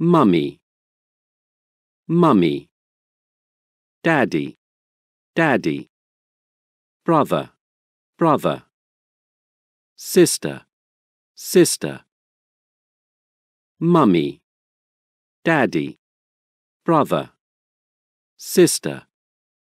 mummy, mummy, daddy, daddy, brother, brother, sister, sister, mummy, daddy, brother, sister.